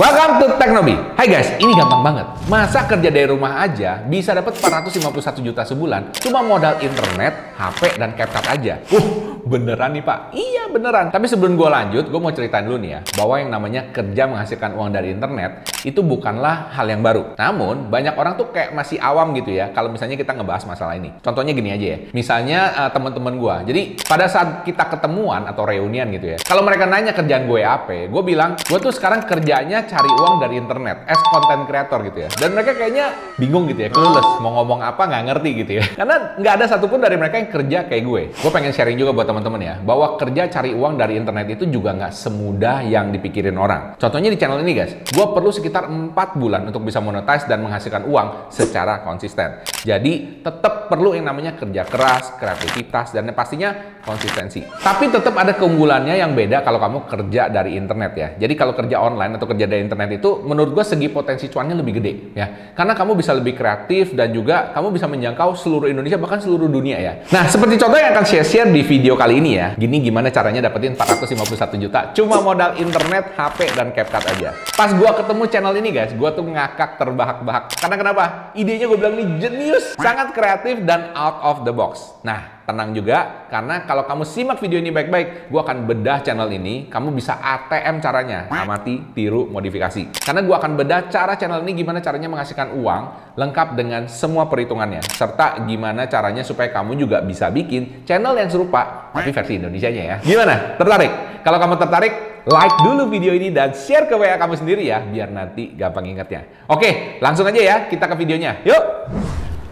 Welcome to Teknobi. Hai guys, ini gampang banget. Masa kerja dari rumah aja bisa dapat 451 juta sebulan cuma modal internet, HP, dan CapCut aja. Uh, beneran nih Pak? Iya beneran. Tapi sebelum gue lanjut, gue mau ceritain dulu nih ya, bahwa yang namanya kerja menghasilkan uang dari internet itu bukanlah hal yang baru. Namun, banyak orang tuh kayak masih awam gitu ya kalau misalnya kita ngebahas masalah ini. Contohnya gini aja ya. Misalnya uh, teman-teman gue. Jadi, pada saat kita ketemuan atau reunian gitu ya, kalau mereka nanya kerjaan gue apa, gue bilang, gue tuh sekarang kerjanya cari uang dari internet as content creator gitu ya dan mereka kayaknya bingung gitu ya clueless mau ngomong apa nggak ngerti gitu ya karena nggak ada satupun dari mereka yang kerja kayak gue gue pengen sharing juga buat teman-teman ya bahwa kerja cari uang dari internet itu juga nggak semudah yang dipikirin orang contohnya di channel ini guys gue perlu sekitar 4 bulan untuk bisa monetize dan menghasilkan uang secara konsisten jadi tetap perlu yang namanya kerja keras kreativitas dan pastinya konsistensi tapi tetap ada keunggulannya yang beda kalau kamu kerja dari internet ya jadi kalau kerja online atau kerja ada internet itu menurut gue segi potensi cuannya lebih gede ya karena kamu bisa lebih kreatif dan juga kamu bisa menjangkau seluruh Indonesia bahkan seluruh dunia ya nah seperti contoh yang akan saya share di video kali ini ya gini gimana caranya dapetin 451 juta cuma modal internet HP dan CapCut aja pas gue ketemu channel ini guys gue tuh ngakak terbahak-bahak karena kenapa idenya gue bilang ini jenius sangat kreatif dan out of the box nah Tenang juga, karena kalau kamu simak video ini baik-baik, gue akan bedah channel ini, kamu bisa ATM caranya. Amati, tiru, modifikasi. Karena gue akan bedah cara channel ini gimana caranya menghasilkan uang, lengkap dengan semua perhitungannya. Serta gimana caranya supaya kamu juga bisa bikin channel yang serupa, tapi versi Indonesia nya ya. Gimana? Tertarik? Kalau kamu tertarik, like dulu video ini dan share ke WA kamu sendiri ya, biar nanti gampang ingatnya. Oke, langsung aja ya kita ke videonya. Yuk!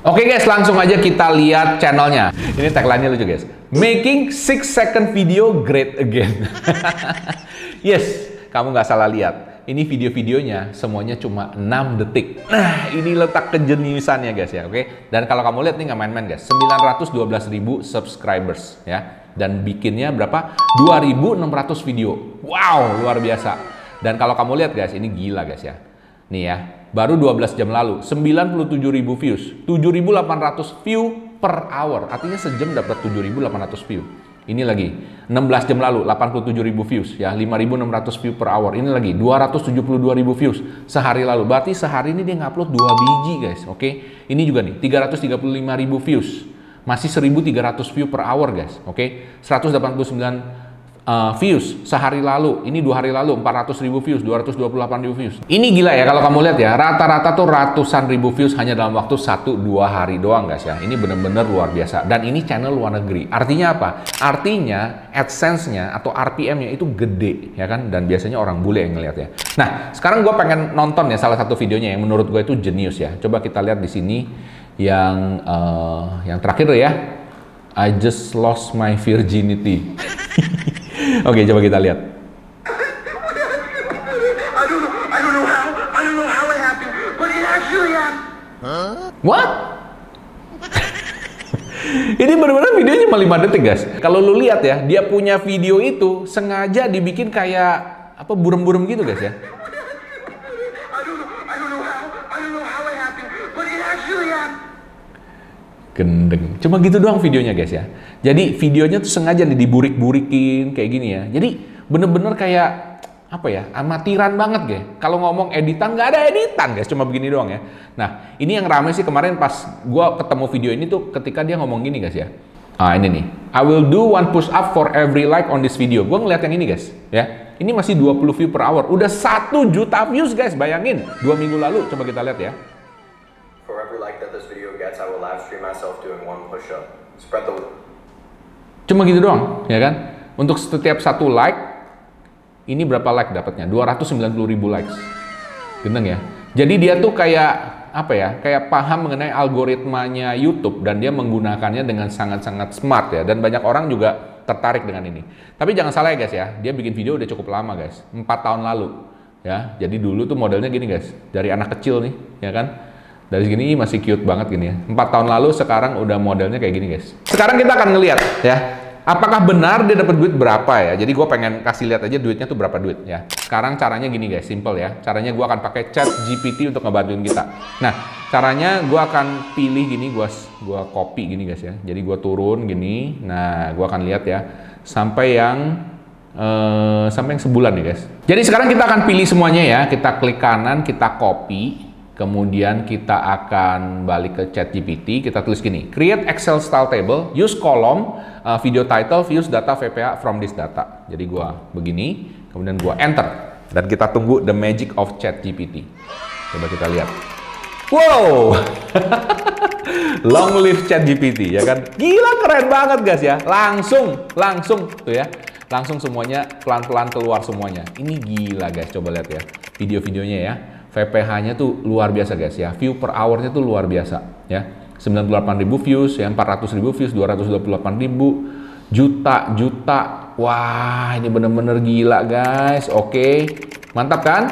Oke okay guys, langsung aja kita lihat channelnya. Ini tagline-nya lucu guys. Making six second video great again. yes, kamu nggak salah lihat. Ini video-videonya semuanya cuma 6 detik. Nah, ini letak kejeniusannya guys ya, oke? Okay? Dan kalau kamu lihat nih nggak main-main guys, ribu subscribers ya. Dan bikinnya berapa? 2.600 video. Wow, luar biasa. Dan kalau kamu lihat guys, ini gila guys ya. Nih ya, baru 12 jam lalu 97.000 views 7.800 view per hour artinya sejam dapat 7.800 view ini lagi 16 jam lalu 87.000 views ya 5.600 view per hour ini lagi 272.000 views sehari lalu berarti sehari ini dia ngupload 2 biji guys oke okay? ini juga nih 335.000 views masih 1.300 view per hour guys oke okay? 189 uh, views sehari lalu. Ini dua hari lalu 400 ribu views, 228 ribu views. Ini gila ya kalau kamu lihat ya, rata-rata tuh ratusan ribu views hanya dalam waktu satu dua hari doang guys ya. Ini bener-bener luar biasa. Dan ini channel luar negeri. Artinya apa? Artinya AdSense-nya atau RPM-nya itu gede ya kan. Dan biasanya orang bule yang ngeliat ya. Nah sekarang gue pengen nonton ya salah satu videonya yang menurut gue itu jenius ya. Coba kita lihat di sini yang uh, yang terakhir ya. I just lost my virginity. Oke, coba kita lihat. What? Ini benar-benar videonya cuma 5 detik, guys. Kalau lu lihat ya, dia punya video itu sengaja dibikin kayak apa burem-burem gitu, guys ya. gendeng. Cuma gitu doang videonya guys ya. Jadi videonya tuh sengaja nih diburik-burikin kayak gini ya. Jadi bener-bener kayak apa ya amatiran banget guys. Kalau ngomong editan nggak ada editan guys, cuma begini doang ya. Nah ini yang ramai sih kemarin pas gue ketemu video ini tuh ketika dia ngomong gini guys ya. Ah ini nih, I will do one push up for every like on this video. Gue ngeliat yang ini guys ya. Ini masih 20 view per hour, udah satu juta views guys, bayangin. Dua minggu lalu, coba kita lihat ya. For every like that this video minutes, I will live stream myself doing one push up. Spread the Cuma gitu doang, ya kan? Untuk setiap satu like, ini berapa like dapatnya? 290 ribu likes. Gendeng ya? Jadi dia tuh kayak apa ya? Kayak paham mengenai algoritmanya YouTube dan dia menggunakannya dengan sangat-sangat smart ya. Dan banyak orang juga tertarik dengan ini. Tapi jangan salah ya guys ya, dia bikin video udah cukup lama guys, 4 tahun lalu ya. Jadi dulu tuh modelnya gini guys, dari anak kecil nih, ya kan? dari segini masih cute banget gini ya. 4 tahun lalu sekarang udah modelnya kayak gini guys. Sekarang kita akan ngeliat ya, apakah benar dia dapat duit berapa ya. Jadi gue pengen kasih lihat aja duitnya tuh berapa duit ya. Sekarang caranya gini guys, simple ya. Caranya gue akan pakai chat GPT untuk ngebantuin kita. Nah, caranya gue akan pilih gini, gue gua copy gini guys ya. Jadi gue turun gini, nah gue akan lihat ya. Sampai yang Uh, sampai yang sebulan nih guys. Jadi sekarang kita akan pilih semuanya ya. Kita klik kanan, kita copy. Kemudian kita akan balik ke chat GPT, kita tulis gini, create Excel style table, use column, uh, video title, views data VPA from this data. Jadi gua begini, kemudian gua enter. Dan kita tunggu the magic of chat GPT. Coba kita lihat. Wow! Long live chat GPT, ya kan? Gila keren banget guys ya. Langsung, langsung tuh ya. Langsung semuanya pelan-pelan keluar semuanya. Ini gila guys, coba lihat ya video-videonya ya. VPH-nya tuh luar biasa guys ya. View per hour-nya tuh luar biasa ya. 98.000 views, ya 400.000 views, 228.000 juta juta. Wah, ini bener-bener gila guys. Oke. Okay. Mantap kan?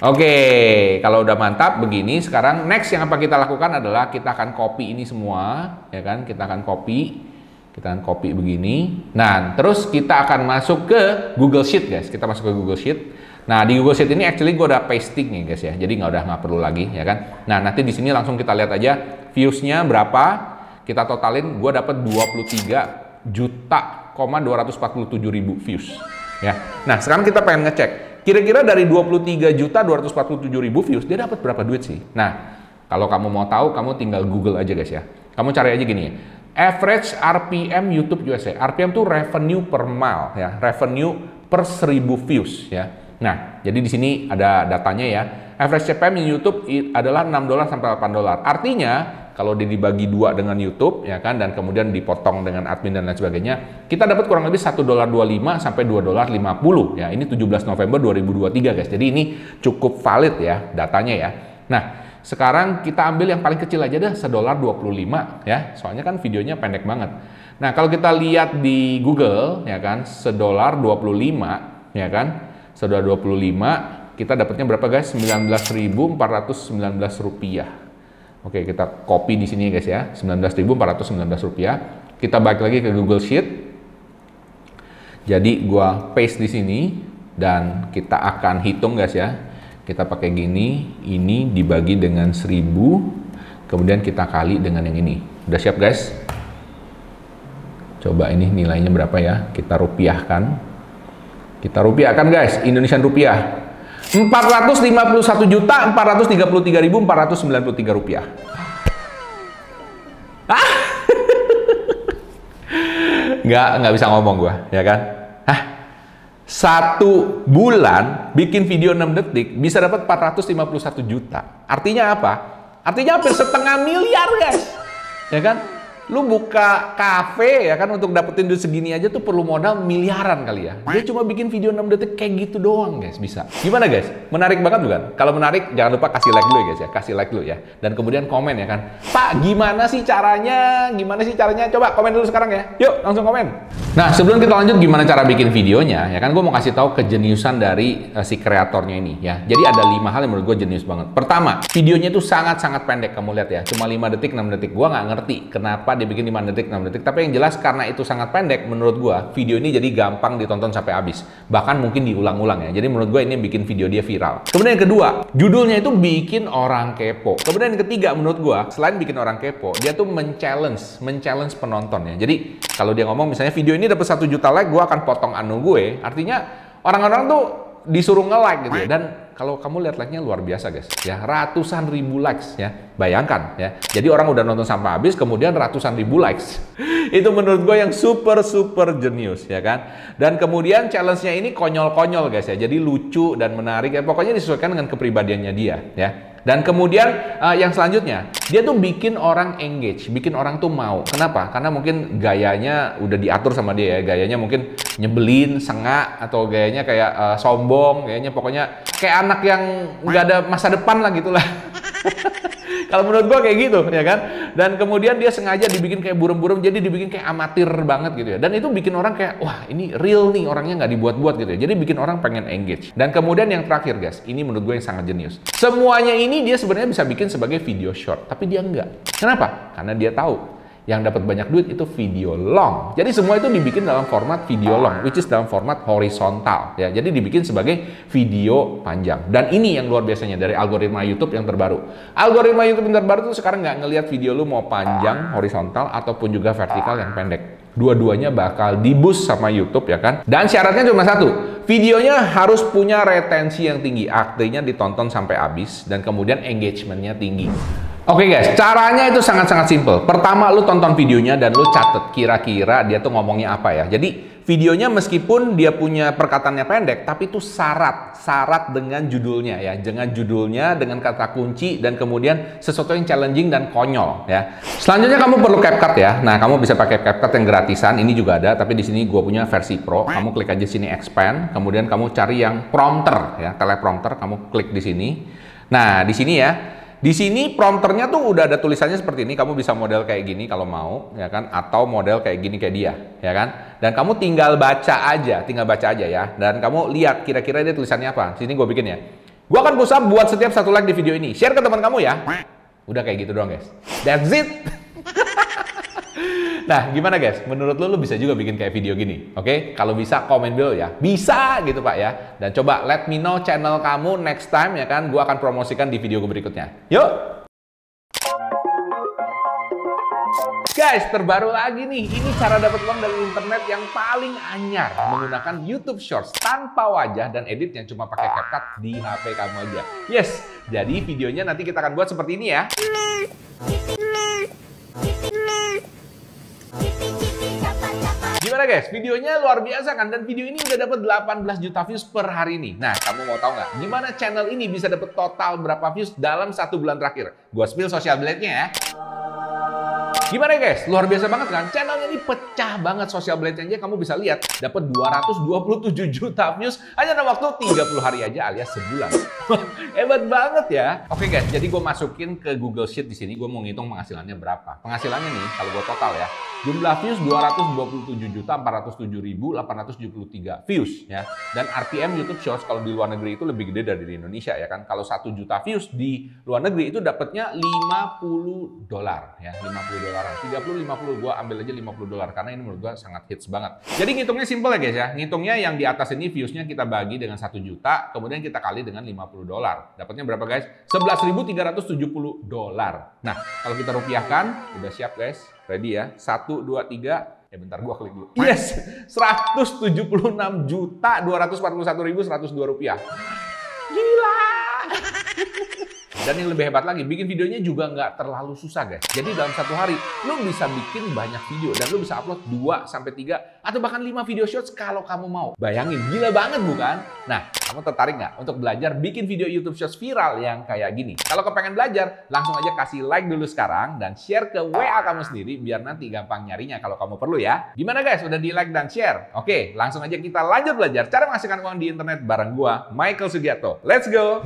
Oke, okay. kalau udah mantap begini, sekarang next yang apa kita lakukan adalah kita akan copy ini semua, ya kan? Kita akan copy kita akan copy begini. Nah, terus kita akan masuk ke Google Sheet, guys. Kita masuk ke Google Sheet. Nah, di Google Sheet ini actually gue udah pasting nih, guys ya. Jadi nggak udah nggak perlu lagi, ya kan? Nah, nanti di sini langsung kita lihat aja viewsnya berapa. Kita totalin, gue dapat 23 juta, 247 ribu views. Ya. Nah, sekarang kita pengen ngecek. Kira-kira dari 23 juta 247 ribu views, dia dapat berapa duit sih? Nah, kalau kamu mau tahu, kamu tinggal Google aja guys ya. Kamu cari aja gini ya. Average RPM YouTube USA. RPM itu revenue per mile ya, revenue per 1000 views ya. Nah, jadi di sini ada datanya ya. Average CPM di YouTube adalah 6 dolar sampai 8 dolar. Artinya kalau dibagi dua dengan YouTube ya kan dan kemudian dipotong dengan admin dan lain sebagainya, kita dapat kurang lebih 1 dolar 25 sampai 2 dolar 50 ya. Ini 17 November 2023 guys. Jadi ini cukup valid ya datanya ya. Nah, sekarang kita ambil yang paling kecil aja deh, sedolar 25 ya. Soalnya kan videonya pendek banget. Nah, kalau kita lihat di Google ya kan, sedolar 25 ya kan? Sedolar 25 kita dapatnya berapa guys? 19.419 rupiah. Oke, kita copy di sini guys ya, 19.419 rupiah. Kita balik lagi ke Google Sheet. Jadi gua paste di sini dan kita akan hitung guys ya kita pakai gini, ini dibagi dengan 1000, kemudian kita kali dengan yang ini. Udah siap guys? Coba ini nilainya berapa ya? Kita rupiahkan. Kita rupiahkan guys, Indonesian rupiah. 451 juta 433.493 rupiah. Ah. nggak nggak bisa ngomong gua, ya kan? Hah? satu bulan bikin video 6 detik bisa dapat 451 juta. Artinya apa? Artinya hampir setengah miliar guys. Ya kan? lu buka kafe ya kan untuk dapetin duit segini aja tuh perlu modal miliaran kali ya. Dia cuma bikin video 6 detik kayak gitu doang guys bisa. Gimana guys? Menarik banget bukan? Kalau menarik jangan lupa kasih like dulu ya guys ya. Kasih like dulu ya. Dan kemudian komen ya kan. Pak gimana sih caranya? Gimana sih caranya? Coba komen dulu sekarang ya. Yuk langsung komen. Nah sebelum kita lanjut gimana cara bikin videonya ya kan gue mau kasih tahu kejeniusan dari uh, si kreatornya ini ya. Jadi ada lima hal yang menurut gue jenius banget. Pertama videonya itu sangat-sangat pendek kamu lihat ya. Cuma 5 detik 6 detik. Gue nggak ngerti kenapa dibikin 5 detik, 6 detik. Tapi yang jelas karena itu sangat pendek menurut gua, video ini jadi gampang ditonton sampai habis. Bahkan mungkin diulang-ulang ya. Jadi menurut gua ini yang bikin video dia viral. Kemudian yang kedua, judulnya itu bikin orang kepo. Kemudian yang ketiga menurut gua, selain bikin orang kepo, dia tuh men-challenge, men-challenge penonton ya. Jadi kalau dia ngomong misalnya video ini dapat satu juta like, gua akan potong anu gue. Artinya orang-orang tuh disuruh nge-like gitu ya. Dan kalau kamu lihat like-nya luar biasa guys, ya ratusan ribu likes ya, bayangkan ya. Jadi orang udah nonton sampai habis, kemudian ratusan ribu likes. Itu menurut gue yang super super jenius ya kan. Dan kemudian challenge-nya ini konyol-konyol guys ya, jadi lucu dan menarik. Ya, pokoknya disesuaikan dengan kepribadiannya dia ya. Dan kemudian uh, yang selanjutnya, dia tuh bikin orang engage, bikin orang tuh mau. Kenapa? Karena mungkin gayanya udah diatur sama dia ya. Gayanya mungkin nyebelin, sengak atau gayanya kayak uh, sombong, gayanya pokoknya kayak anak yang nggak ada masa depan lah gitulah. Kalau menurut gua kayak gitu, ya kan? Dan kemudian dia sengaja dibikin kayak burung-burung, jadi dibikin kayak amatir banget gitu ya. Dan itu bikin orang kayak, wah ini real nih orangnya nggak dibuat-buat gitu ya. Jadi bikin orang pengen engage. Dan kemudian yang terakhir guys, ini menurut gue yang sangat jenius. Semuanya ini dia sebenarnya bisa bikin sebagai video short, tapi dia enggak. Kenapa? Karena dia tahu yang dapat banyak duit itu video long. Jadi semua itu dibikin dalam format video long, which is dalam format horizontal ya. Jadi dibikin sebagai video panjang. Dan ini yang luar biasanya dari algoritma YouTube yang terbaru. Algoritma YouTube yang terbaru itu sekarang nggak ngelihat video lu mau panjang horizontal ataupun juga vertikal yang pendek. Dua-duanya bakal dibus sama YouTube ya kan. Dan syaratnya cuma satu, videonya harus punya retensi yang tinggi, artinya ditonton sampai habis dan kemudian engagementnya tinggi. Oke okay guys, caranya itu sangat-sangat simple. Pertama, lu tonton videonya dan lu catet kira-kira dia tuh ngomongnya apa ya. Jadi, videonya meskipun dia punya perkataannya pendek, tapi itu syarat. Syarat dengan judulnya ya. Dengan judulnya, dengan kata kunci, dan kemudian sesuatu yang challenging dan konyol ya. Selanjutnya kamu perlu CapCut ya. Nah, kamu bisa pakai CapCut yang gratisan. Ini juga ada, tapi di sini gue punya versi pro. Kamu klik aja sini expand, kemudian kamu cari yang prompter ya. Teleprompter, kamu klik di sini. Nah, di sini ya di sini prompternya tuh udah ada tulisannya seperti ini, kamu bisa model kayak gini kalau mau, ya kan? Atau model kayak gini kayak dia, ya kan? Dan kamu tinggal baca aja, tinggal baca aja ya. Dan kamu lihat kira-kira dia tulisannya apa. Di Sini gue bikin ya. Gue akan berusaha buat setiap satu like di video ini. Share ke teman kamu ya. Udah kayak gitu doang guys. That's it. Nah, gimana guys? Menurut lo lo bisa juga bikin kayak video gini, oke? Okay? Kalau bisa, komen dulu ya. Bisa gitu Pak ya. Dan coba let me know channel kamu next time ya kan. Gue akan promosikan di video gue berikutnya. Yuk! Guys, terbaru lagi nih. Ini cara dapat uang dari internet yang paling anyar menggunakan YouTube Shorts tanpa wajah dan edit yang cuma pakai CapCut di HP kamu aja. Yes, jadi videonya nanti kita akan buat seperti ini ya gimana guys? Videonya luar biasa kan? Dan video ini udah dapat 18 juta views per hari ini. Nah, kamu mau tahu nggak? Gimana channel ini bisa dapat total berapa views dalam satu bulan terakhir? Gua spill social blade-nya ya. Gimana ya guys? Luar biasa banget kan? Channelnya ini pecah banget. sosial Blade aja kamu bisa lihat. Dapat 227 juta views hanya dalam waktu 30 hari aja alias sebulan. Hebat banget ya. Oke okay guys, jadi gue masukin ke Google Sheet di sini. Gue mau ngitung penghasilannya berapa. Penghasilannya nih, kalau gue total ya. Jumlah views 227 juta 407.873 views ya. Dan RPM YouTube Shorts kalau di luar negeri itu lebih gede dari di Indonesia ya kan. Kalau 1 juta views di luar negeri itu dapatnya 50 dolar ya. 50 dolaran. 30 50 gua ambil aja 50 dolar karena ini menurut gua sangat hits banget. Jadi ngitungnya simple ya guys ya. Ngitungnya yang di atas ini viewsnya kita bagi dengan 1 juta, kemudian kita kali dengan 50 dolar. Dapatnya berapa guys? 11.370 dolar. Nah, kalau kita rupiahkan, udah siap guys. Ready ya? 1 2 3 Ya bentar gua klik dulu. Yes, 176 juta 241.102 rupiah. Gila. Dan yang lebih hebat lagi, bikin videonya juga nggak terlalu susah guys. Jadi dalam satu hari, lo bisa bikin banyak video dan lo bisa upload 2 sampai 3 atau bahkan 5 video shorts kalau kamu mau. Bayangin, gila banget bukan? Nah, kamu tertarik nggak untuk belajar bikin video YouTube Shorts viral yang kayak gini? Kalau kepengen belajar, langsung aja kasih like dulu sekarang dan share ke WA kamu sendiri biar nanti gampang nyarinya kalau kamu perlu ya. Gimana guys, udah di like dan share? Oke, langsung aja kita lanjut belajar cara menghasilkan uang di internet bareng gua, Michael Sugiarto. Let's go!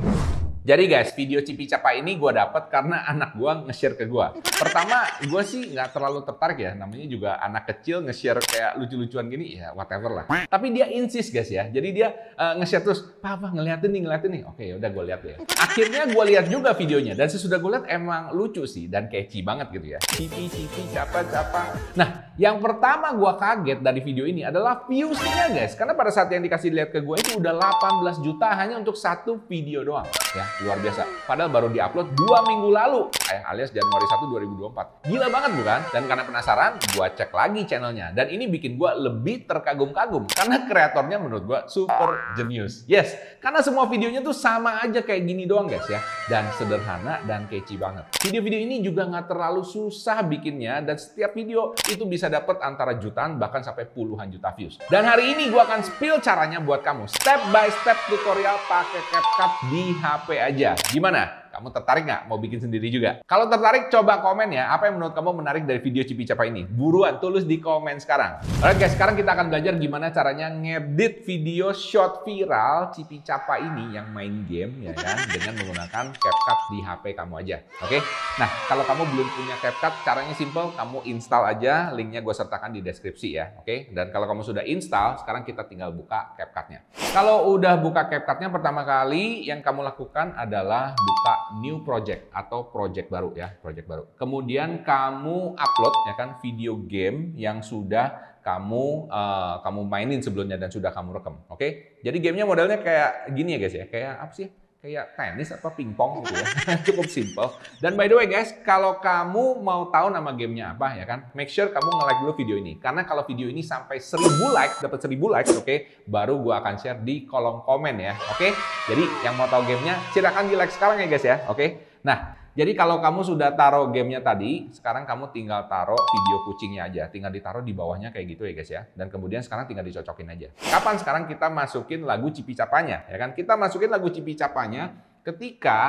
Jadi guys, video Cipi Capa ini gue dapet karena anak gue nge-share ke gue. Pertama, gue sih nggak terlalu tertarik ya. Namanya juga anak kecil nge-share kayak lucu-lucuan gini, ya whatever lah. Tapi dia insist guys ya. Jadi dia uh, nge-share terus, Papa ngeliatin nih, ngeliatin nih. Oke, ya udah gue lihat ya. Akhirnya gue lihat juga videonya. Dan sesudah gue lihat emang lucu sih dan catchy banget gitu ya. Cipi, Cipi, Capa, Capa. Nah, yang pertama gue kaget dari video ini adalah viewsnya guys. Karena pada saat yang dikasih lihat ke gue itu udah 18 juta hanya untuk satu video doang ya. Luar biasa. Padahal baru diupload dua minggu lalu, eh, alias Januari 1, 2024. Gila banget bukan? Dan karena penasaran, gua cek lagi channelnya. Dan ini bikin gua lebih terkagum-kagum karena kreatornya menurut gua super genius. Yes, karena semua videonya tuh sama aja kayak gini doang guys ya. Dan sederhana dan kece banget. Video-video ini juga nggak terlalu susah bikinnya dan setiap video itu bisa dapet antara jutaan bahkan sampai puluhan juta views. Dan hari ini gua akan spill caranya buat kamu step by step tutorial pakai CapCut di HP aja. Gimana? Kamu tertarik nggak mau bikin sendiri juga? Kalau tertarik, coba komen ya apa yang menurut kamu menarik dari video Cipi Capa ini. Buruan tulis di komen sekarang. Oke guys, sekarang kita akan belajar gimana caranya ngedit video short viral Cipi Capa ini yang main game ya kan dengan menggunakan CapCut di HP kamu aja. Oke? Nah, kalau kamu belum punya CapCut, caranya simple, kamu install aja, linknya gue sertakan di deskripsi ya. Oke? Dan kalau kamu sudah install, sekarang kita tinggal buka CapCutnya. Kalau udah buka CapCutnya pertama kali yang kamu lakukan adalah buka new project atau project baru ya, project baru. Kemudian kamu upload ya kan video game yang sudah kamu uh, kamu mainin sebelumnya dan sudah kamu rekam. Oke? Okay? Jadi gamenya modelnya kayak gini ya guys ya, kayak apa sih? kayak tenis apa pingpong gitu ya. Cukup simple. Dan by the way guys, kalau kamu mau tahu nama gamenya apa ya kan, make sure kamu nge-like dulu video ini. Karena kalau video ini sampai 1000 like, dapat 1000 like, oke, okay, baru gua akan share di kolom komen ya, oke? Okay? Jadi yang mau tahu gamenya, silakan di like sekarang ya guys ya, oke? Okay? Nah, jadi kalau kamu sudah taruh gamenya tadi, sekarang kamu tinggal taruh video kucingnya aja. Tinggal ditaruh di bawahnya kayak gitu ya guys ya. Dan kemudian sekarang tinggal dicocokin aja. Kapan sekarang kita masukin lagu Cipi Capanya? Ya kan? Kita masukin lagu Cipi Capanya ketika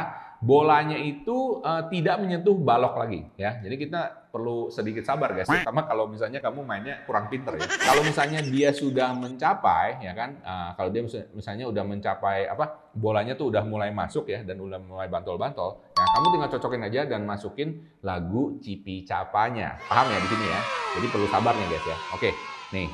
bolanya itu uh, tidak menyentuh balok lagi ya. Jadi kita perlu sedikit sabar guys, terutama kalau misalnya kamu mainnya kurang pinter ya. Kalau misalnya dia sudah mencapai ya kan, uh, kalau dia misalnya udah mencapai apa bolanya tuh udah mulai masuk ya dan udah mulai bantol-bantol, nah kamu tinggal cocokin aja dan masukin lagu Cipi Capanya. Paham ya di sini ya? Jadi perlu sabarnya guys ya. Oke, nih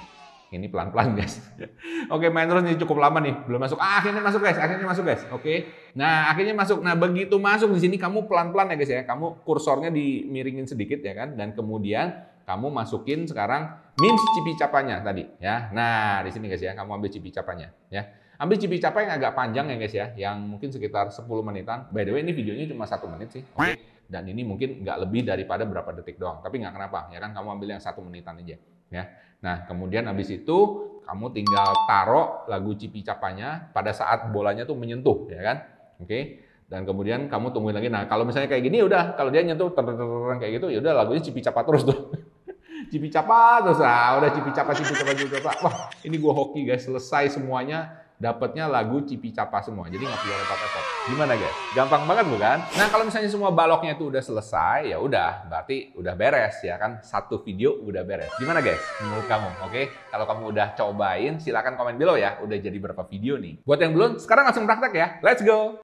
ini pelan-pelan guys. Oke, main terus nih cukup lama nih, belum masuk. Ah, akhirnya masuk guys, akhirnya masuk guys. Oke. Nah, akhirnya masuk. Nah, begitu masuk di sini kamu pelan-pelan ya guys ya. Kamu kursornya dimiringin sedikit ya kan dan kemudian kamu masukin sekarang min cipi capanya tadi ya. Nah, di sini guys ya, kamu ambil cipi capanya ya. Ambil cipi yang agak panjang ya guys ya, yang mungkin sekitar 10 menitan. By the way, ini videonya cuma satu menit sih. Oke. Dan ini mungkin nggak lebih daripada berapa detik doang. Tapi nggak kenapa, ya kan kamu ambil yang satu menitan aja. Ya. Nah, kemudian habis itu kamu tinggal taruh lagu capanya pada saat bolanya tuh menyentuh, ya kan? Oke. Okay? Dan kemudian kamu tungguin lagi. Nah, kalau misalnya kayak gini ya udah kalau dia nyentuh ter kayak gitu ya udah lagunya cipicapa terus tuh. cipicapa terus. Ah, udah cipicapa cipicapa Pak. Wah, ini gua hoki guys, selesai semuanya dapatnya lagu Cipi Capa semua. Jadi nggak perlu repot-repot. Gimana guys? Gampang banget bukan? Nah kalau misalnya semua baloknya itu udah selesai, ya udah berarti udah beres ya kan? Satu video udah beres. Gimana guys? Menurut kamu, oke? Okay? Kalau kamu udah cobain, silahkan komen below ya. Udah jadi berapa video nih? Buat yang belum, sekarang langsung praktek ya. Let's go!